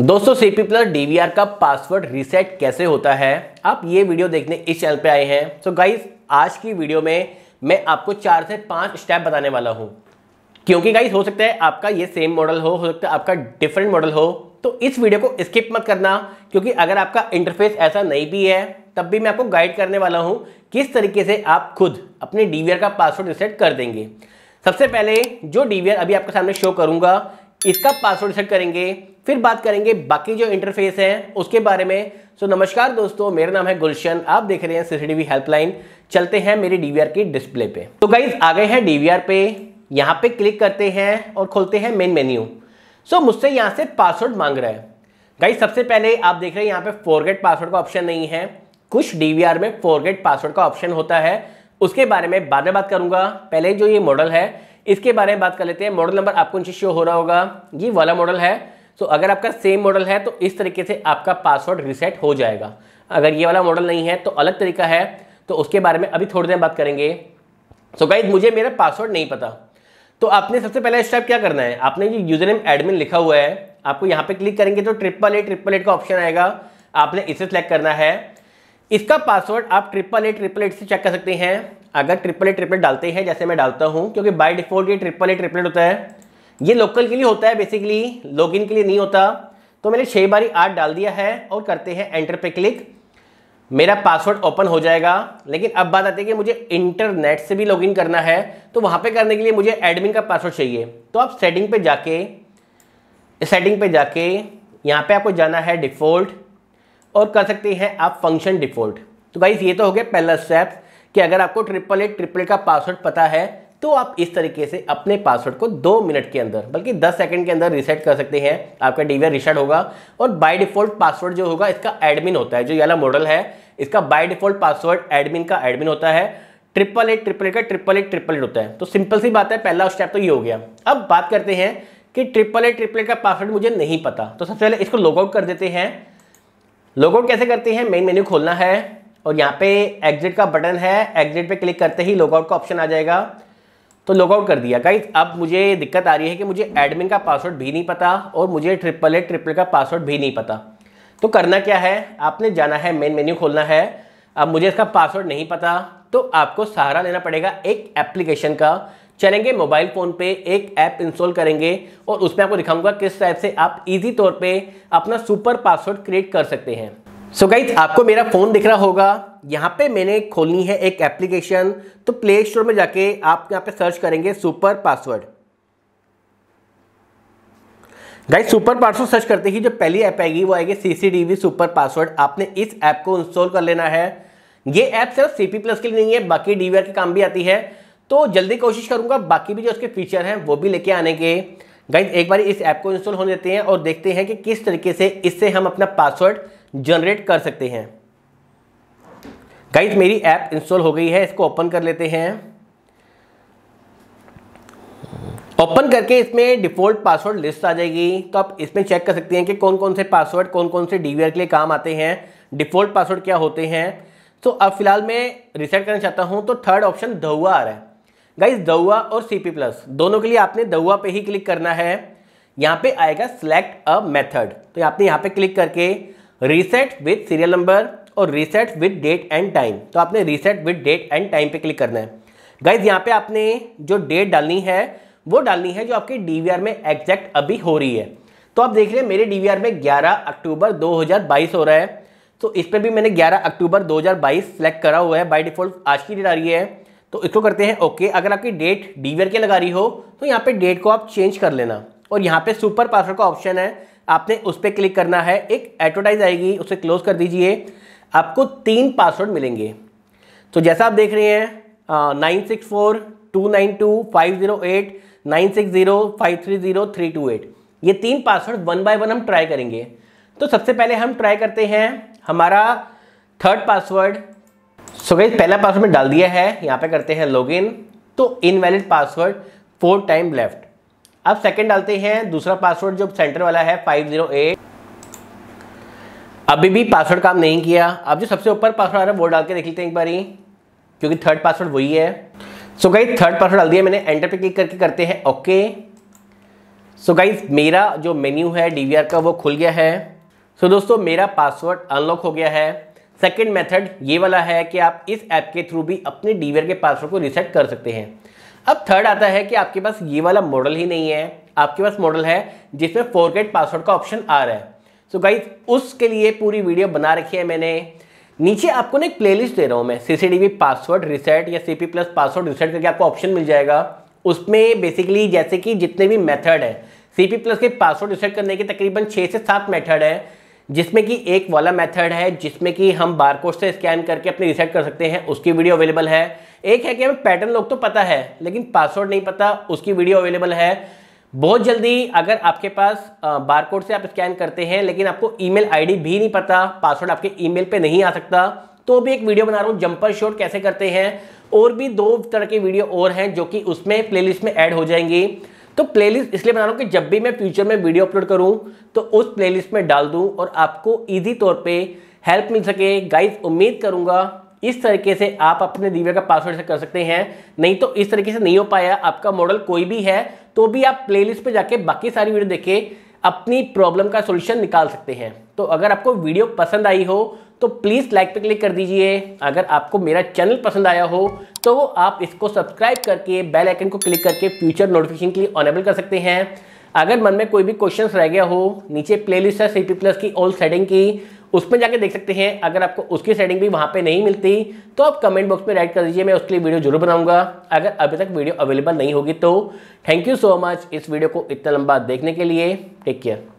दोस्तों C P plus D का password reset कैसे होता है आप ये वीडियो देखने इस चैनल पे आए हैं सो so गाइज आज की वीडियो में मैं आपको चार से पांच स्टेप बताने वाला हूँ क्योंकि गाइज हो सकता है आपका ये सेम मॉडल हो हो सकता है आपका डिफरेंट मॉडल हो तो इस वीडियो को स्किप मत करना क्योंकि अगर आपका इंटरफेस ऐसा नहीं भी है तब भी मैं आपको गाइड करने वाला हूँ किस तरीके से आप खुद अपने डी का पासवर्ड रिसेट कर देंगे सबसे पहले जो डी अभी आपके सामने शो करूंगा इसका पासवर्ड सेट करेंगे फिर बात करेंगे बाकी जो इंटरफेस है उसके बारे में सो so, नमस्कार दोस्तों मेरा नाम है गुलशन आप देख रहे हैं सीसीटीवी हेल्पलाइन चलते हैं मेरी डीवीआर की डिस्प्ले पे तो गाइज आ गए हैं डीवीआर पे यहाँ पे क्लिक करते हैं और खोलते हैं मेन मेन्यू सो so, मुझसे यहाँ से पासवर्ड मांग रहा है गाइज सबसे पहले आप देख रहे हैं यहाँ पे फॉरगेट पासवर्ड का ऑप्शन नहीं है कुछ डी में फॉरगेट पासवर्ड का ऑप्शन होता है उसके बारे में बाद में बात करूंगा पहले जो ये मॉडल है इसके बारे में बात कर लेते हैं मॉडल नंबर आपको नीचे शो हो रहा होगा ये वाला मॉडल है सो अगर आपका सेम मॉडल है तो इस तरीके से आपका पासवर्ड रिसेट हो जाएगा अगर ये वाला मॉडल नहीं है तो अलग तरीका है तो उसके बारे में अभी थोड़ी देर बात करेंगे सो so, गाइज मुझे मेरा पासवर्ड नहीं पता तो आपने सबसे पहला स्टेप क्या करना है आपने जो यूजर नेम एडमिन लिखा हुआ है आपको यहाँ पे क्लिक करेंगे तो ट्रिपल एट ट्रिपल एट का ऑप्शन आएगा आपने इसे सेलेक्ट करना है इसका पासवर्ड आप ट्रिपल एट ट्रिपल एट से चेक कर सकते हैं अगर ट्रिपल ए ट्रिपलेट डालते हैं जैसे मैं डालता हूँ क्योंकि बाई डिफॉल्ट ये ट्रिपल ए ट्रिपलेट होता है ये लोकल के लिए होता है बेसिकली लॉगिन के लिए नहीं होता तो मैंने छः बारी आठ डाल दिया है और करते हैं एंटर पे क्लिक मेरा पासवर्ड ओपन हो जाएगा लेकिन अब बात आती है कि मुझे इंटरनेट से भी लॉगिन करना है तो वहाँ पे करने के लिए मुझे एडमिन का पासवर्ड चाहिए तो आप सेटिंग पे जाके सेटिंग पे जाके यहाँ पे आपको जाना है डिफ़ॉल्ट और कर सकते हैं आप फंक्शन डिफ़ॉल्ट तो गाइज़ ये तो हो गया पहला स्टेप कि अगर आपको ट्रिपल एट ट्रिपल का पासवर्ड पता है तो आप इस तरीके से अपने पासवर्ड को दो मिनट के अंदर बल्कि दस सेकंड के अंदर रिसेट कर सकते हैं आपका डीवीआर रिसेट होगा और बाय डिफॉल्ट पासवर्ड जो होगा इसका एडमिन होता है जो यहाँ मॉडल है इसका बाय डिफॉल्ट पासवर्ड एडमिन का एडमिन होता है ट्रिपल एट ट्रिपल का ट्रिपल एट ट्रिपल एट होता है तो सिंपल सी बात है पहला स्टेप तो ये हो गया अब बात करते हैं कि ट्रिपल एट ट्रिपल का पासवर्ड मुझे नहीं पता तो सबसे पहले इसको लॉगआउट कर देते हैं लॉगआउट कैसे करते हैं मेन मेन्यू खोलना है और यहाँ पे एग्जिट का बटन है एग्जिट पे क्लिक करते ही लॉगआउट का ऑप्शन आ जाएगा तो लॉगआउट कर दिया गाइज अब मुझे दिक्कत आ रही है कि मुझे एडमिन का पासवर्ड भी नहीं पता और मुझे ट्रिपल एट ट्रिपल का पासवर्ड भी नहीं पता तो करना क्या है आपने जाना है मेन मेन्यू खोलना है अब मुझे इसका पासवर्ड नहीं पता तो आपको सहारा लेना पड़ेगा एक एप्लीकेशन का चलेंगे मोबाइल फ़ोन पे एक ऐप इंस्टॉल करेंगे और उसमें आपको दिखाऊंगा किस टाइप से आप इजी तौर पे अपना सुपर पासवर्ड क्रिएट कर सकते हैं सो so गाइज आपको मेरा फ़ोन दिख रहा होगा यहाँ पे मैंने खोलनी है एक एप्लीकेशन तो प्ले स्टोर में जाके आप यहाँ पे सर्च करेंगे super password guys super password search करते ही जो पहली ऐप आएगी वो आएगी सीसीटीवी सुपर पासवर्ड आपने इस ऐप को इंस्टॉल कर लेना है ये ऐप सिर्फ सी पी प्लस के लिए नहीं है बाकी डी के काम भी आती है तो जल्दी कोशिश करूंगा बाकी भी जो उसके फीचर हैं वो भी लेके आने के गाइज एक बार इस ऐप को इंस्टॉल होने देते हैं और देखते हैं कि किस तरीके से इससे हम अपना पासवर्ड जनरेट कर सकते हैं गाइज मेरी ऐप इंस्टॉल हो गई है इसको ओपन कर लेते हैं ओपन करके इसमें डिफ़ॉल्ट पासवर्ड लिस्ट आ जाएगी तो आप इसमें चेक कर सकते हैं कि कौन कौन से पासवर्ड कौन कौन से डीवीआर के लिए काम आते हैं डिफ़ॉल्ट पासवर्ड क्या होते हैं तो अब फिलहाल मैं रिसेट करना चाहता हूं तो थर्ड ऑप्शन धुआ आ रहा है गाइज दहुआ और सी पी प्लस दोनों के लिए आपने दहुआ पे ही क्लिक करना है यहाँ पे आएगा सिलेक्ट अ मेथड तो आपने यहाँ पे क्लिक करके रीसेट विथ सीरियल नंबर और reset with date and time तो आपने reset with date and time पे क्लिक करना है गाइज यहाँ पे आपने जो डेट डालनी है वो डालनी है जो आपके डी में एग्जैक्ट अभी हो रही है तो आप देख रहे हैं मेरे डी में 11 अक्टूबर 2022 हो रहा है तो इस पर भी मैंने 11 अक्टूबर 2022 हज़ार सेलेक्ट करा हुआ है बाय डिफॉल्ट आज की डेट आ रही है तो इसको करते हैं ओके अगर आपकी डेट डी के लगा रही हो तो यहाँ पे डेट को आप चेंज कर लेना और यहाँ पे सुपर पासवर्ड का ऑप्शन है आपने उस पर क्लिक करना है एक एडवर्टाइज आएगी उसे क्लोज कर दीजिए आपको तीन पासवर्ड मिलेंगे तो जैसा आप देख रहे हैं nine six four two nine two five zero eight nine six zero five three zero three two eight ये तीन पासवर्ड वन बाय वन हम ट्राई करेंगे तो सबसे पहले हम ट्राई करते हैं हमारा थर्ड पासवर्ड सो गई पहला पासवर्ड में डाल दिया है यहाँ पे करते हैं लॉगिन तो invalid password four time left अब सेकंड डालते हैं दूसरा पासवर्ड जो सेंटर वाला है 508 अभी भी पासवर्ड काम नहीं किया अब जो सबसे ऊपर पासवर्ड आ रहा है वो डाल के देख लेते हैं एक ही क्योंकि थर्ड पासवर्ड वही है सो गाइज थर्ड पासवर्ड डाल दिया मैंने एंटर पे क्लिक करके करते हैं ओके सो गाइज मेरा जो मेन्यू है डीवीआर का वो खुल गया है सो so, दोस्तों मेरा पासवर्ड अनलॉक हो गया है सेकेंड मेथड ये वाला है कि आप इस ऐप के थ्रू भी अपने डीवीआर के पासवर्ड को रिसेट कर सकते हैं अब थर्ड आता है कि आपके पास ये वाला मॉडल ही नहीं है आपके पास मॉडल है जिसमें फोरगेट पासवर्ड का ऑप्शन आ रहा है सो so गाइज उसके लिए पूरी वीडियो बना रखी है मैंने नीचे आपको ना एक प्लेलिस्ट दे रहा हूँ मैं सी पासवर्ड रिसेट या सी प्लस पासवर्ड रिसेट करके आपको ऑप्शन मिल जाएगा उसमें बेसिकली जैसे कि जितने भी मेथड है सी प्लस के पासवर्ड रिसेट करने के तकरीबन छः से सात मेथड है जिसमें कि एक वाला मेथड है जिसमें कि हम बारकोड से स्कैन करके अपने रिसेट कर सकते हैं उसकी वीडियो अवेलेबल है एक है कि हमें पैटर्न लोग तो पता है लेकिन पासवर्ड नहीं पता उसकी वीडियो अवेलेबल है बहुत जल्दी अगर आपके पास बारकोड से आप स्कैन करते हैं लेकिन आपको ईमेल आईडी भी नहीं पता पासवर्ड आपके ईमेल पे नहीं आ सकता तो भी एक वीडियो बना रहा हूँ जंपर शॉट कैसे करते हैं और भी दो तरह की वीडियो और हैं जो कि उसमें प्लेलिस्ट में ऐड हो जाएंगी तो प्लेलिस्ट इसलिए बना रहा हूँ कि जब भी मैं फ्यूचर में वीडियो अपलोड करूँ तो उस प्लेलिस्ट में डाल दूँ और आपको ईजी तौर पर हेल्प मिल सके गाइज उम्मीद करूँगा इस तरीके से आप अपने दीवे का पासवर्ड से कर सकते हैं नहीं तो इस तरीके से नहीं हो पाया आपका मॉडल कोई भी है तो भी आप प्लेलिस्ट पे जाके बाकी सारी वीडियो देखे अपनी प्रॉब्लम का सोल्यूशन निकाल सकते हैं तो अगर आपको वीडियो पसंद आई हो तो प्लीज़ लाइक पे क्लिक कर दीजिए अगर आपको मेरा चैनल पसंद आया हो तो आप इसको सब्सक्राइब करके बेल आइकन को क्लिक करके फ्यूचर नोटिफिकेशन के लिए ऑनेबल कर सकते हैं अगर मन में कोई भी क्वेश्चन रह गया हो नीचे प्लेलिस्ट है सी प्लस की ऑल सेटिंग की उसमें जाके देख सकते हैं अगर आपको उसकी सेटिंग भी वहाँ पे नहीं मिलती तो आप कमेंट बॉक्स में राइट कर दीजिए मैं उसके लिए वीडियो जरूर बनाऊंगा अगर अभी तक वीडियो अवेलेबल नहीं होगी तो थैंक यू सो मच इस वीडियो को इतना लंबा देखने के लिए टेक केयर